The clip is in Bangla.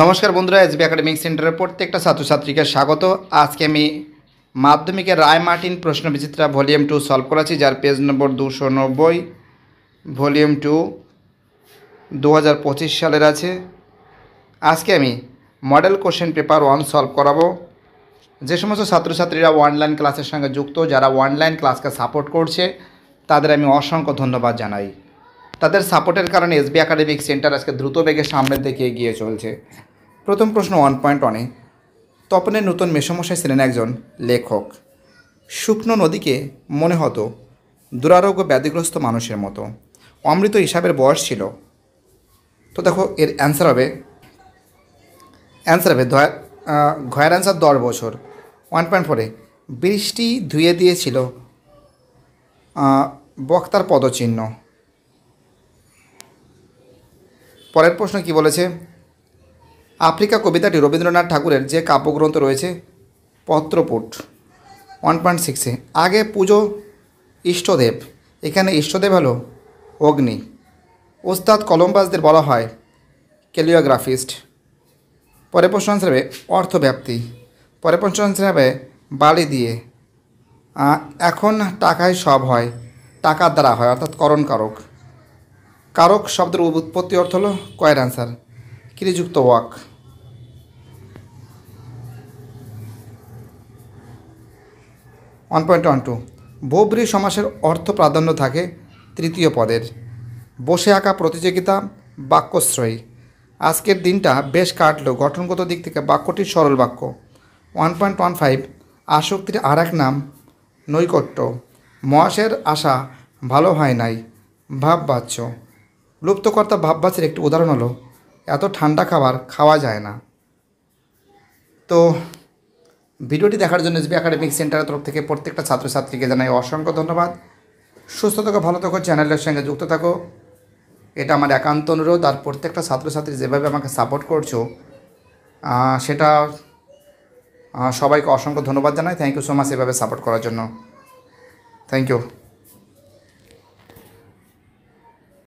নমস্কার বন্ধুরা এসবি একাডেমিক সেন্টারের প্রত্যেকটা ছাত্রছাত্রীকে স্বাগত আজকে আমি মাধ্যমিকের রায় মার্টিন প্রশ্ন বিচিত্রা ভলিউম টু সলভ করেছি যার পেজ নম্বর দুশো নব্বই ভলিউম টু দু সালের আছে আজকে আমি model question paper one solve করাবো যে সমস্ত ছাত্রছাত্রীরা অনলাইন ক্লাসের সঙ্গে যুক্ত যারা অনলাইন ক্লাসকে সাপোর্ট করছে তাদের আমি অসংখ্য ধন্যবাদ জানাই তাদের সাপোর্টের কারণে এসবি একাডেমিক সেন্টার আজকে দ্রুত বেগে সামনের দিকে এগিয়ে চলছে প্রথম প্রশ্ন ওয়ান পয়েন্ট ওয়ানে তপনের নতুন মেসমশাই ছিলেন একজন লেখক শুকনো নদীকে মনে হতো দুরারোগ্য ব্যাধিগ্রস্ত মানুষের মতো অমৃত হিসাবের বয়স ছিল তো দেখো এর অ্যান্সার হবে অ্যান্সার হবে ঘয়ের অ্যান্সার দশ বছর ওয়ান পয়েন্ট ফোরে বৃষ্টি ধুয়ে দিয়েছিল বক্তার পদচিহ্ন পরের প্রশ্ন কি বলেছে আফ্রিকা কবিতাটি রবীন্দ্রনাথ ঠাকুরের যে কাব্যগ্রন্থ রয়েছে পত্রপুট ওয়ান পয়েন্ট সিক্সে আগে পুজো ইষ্টদেব এখানে ইষ্টদেব হলো অগ্নি ওস্তাদ কলম্বাসদের বলা হয় ক্যালিওগ্রাফিস্ট পরের প্রশ্ন হবে অর্থব্যাপ্তি পরের প্রশ্ন হবে বালি দিয়ে এখন টাকায় সব হয় টাকার দ্বারা হয় অর্থাৎ করণকারক কারক শব্দের উৎপত্তি অর্থ হলো কয়ের আনসার ক্রিযুক্ত ওয়াক ওয়ান পয়েন্ট ওয়ান টু বব্রি সমাসের অর্থ প্রাধান্য থাকে তৃতীয় পদের বসে আঁকা প্রতিযোগিতা বাক্যশ্রয়ী আজকের দিনটা বেশ কাটলো গঠনগত দিক থেকে বাক্যটি সরল বাক্য ওয়ান পয়েন্ট ওয়ান ফাইভ আসক্তির আর এক নাম নৈকট্য মহাশের আশা ভালো হয় নাই ভাববাচ্য লুপ্তকর্তা ভাববাসের একটি উদাহরণ হলো এত ঠান্ডা খাবার খাওয়া যায় না তো ভিডিওটি দেখার জন্য এসবি একাডেমিক সেন্টারের তরফ থেকে প্রত্যেকটা ছাত্রছাত্রীকে জানাই অসংখ্য ধন্যবাদ সুস্থ থাকো ভালো থাকো চ্যানেলের সঙ্গে যুক্ত থাকো এটা আমার একান্ত অনুরোধ আর প্রত্যেকটা ছাত্রছাত্রী যেভাবে আমাকে সাপোর্ট করছো সেটা সবাইকে অসংখ্য ধন্যবাদ জানাই থ্যাংক ইউ সো মাচ এভাবে সাপোর্ট করার জন্য থ্যাংক ইউ